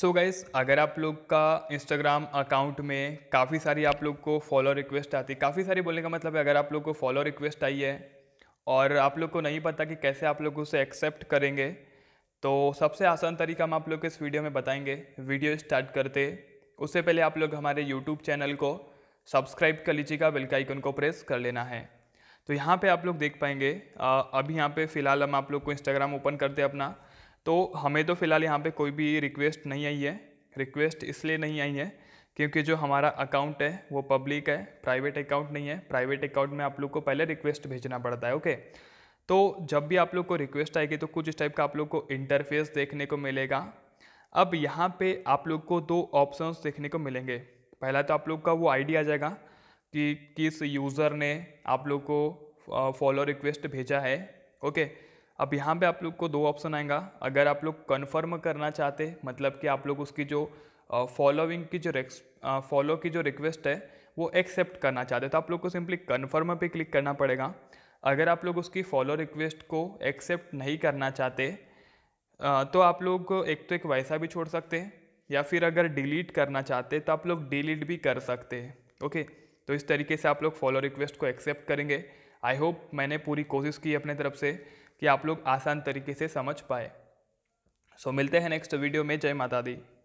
सो so guys अगर आप लोग का इंस्टाग्राम अकाउंट में काफ़ी सारी आप लोग को फॉलो रिक्वेस्ट आती है काफ़ी सारी बोलने का मतलब है अगर आप लोग को फॉलो रिक्वेस्ट आई है और आप लोग को नहीं पता कि कैसे आप लोग उसे एक्सेप्ट करेंगे तो सबसे आसान तरीका हम आप लोग को इस वीडियो में बताएंगे वीडियो स्टार्ट करते उससे पहले आप लोग हमारे यूट्यूब चैनल को सब्सक्राइब कर लीजिएगा बिल्कुल आइकन को प्रेस कर लेना है तो यहाँ पर आप लोग देख पाएंगे अभी यहाँ पर फ़िलहाल हम आप लोग को इंस्टाग्राम ओपन करते अपना तो हमें तो फ़िलहाल यहाँ पे कोई भी रिक्वेस्ट नहीं आई है रिक्वेस्ट इसलिए नहीं आई है क्योंकि जो हमारा अकाउंट है वो पब्लिक है प्राइवेट अकाउंट नहीं है प्राइवेट अकाउंट में आप लोग को पहले रिक्वेस्ट भेजना पड़ता है ओके तो जब भी आप लोग को रिक्वेस्ट आएगी तो कुछ इस टाइप का आप लोग को इंटरफेस देखने को मिलेगा अब यहाँ पे आप लोग को दो ऑप्शंस देखने को मिलेंगे पहला तो आप लोग का वो आईडी आ जाएगा कि किस यूज़र ने आप लोग को फॉलो रिक्वेस्ट भेजा है ओके अब यहाँ पे आप लोग को दो ऑप्शन आएगा अगर आप लोग कन्फर्म करना चाहते मतलब कि आप लोग उसकी जो फॉलोइंग की जो फॉलो की जो रिक्वेस्ट है वो एक्सेप्ट करना चाहते तो आप लोग को सिंपली कन्फर्म पे क्लिक करना पड़ेगा अगर आप लोग उसकी फॉलो रिक्वेस्ट को एक्सेप्ट नहीं करना चाहते तो आप लोग एक तो एक वैसा भी छोड़ सकते हैं या फिर अगर डिलीट करना चाहते तो आप लोग डिलीट भी कर सकते हैं ओके तो इस तरीके से आप लोग फॉलो रिक्वेस्ट को एक्सेप्ट करेंगे आई होप मैंने पूरी कोशिश की अपने तरफ से कि आप लोग आसान तरीके से समझ पाए सो so, मिलते हैं नेक्स्ट वीडियो में जय माता दी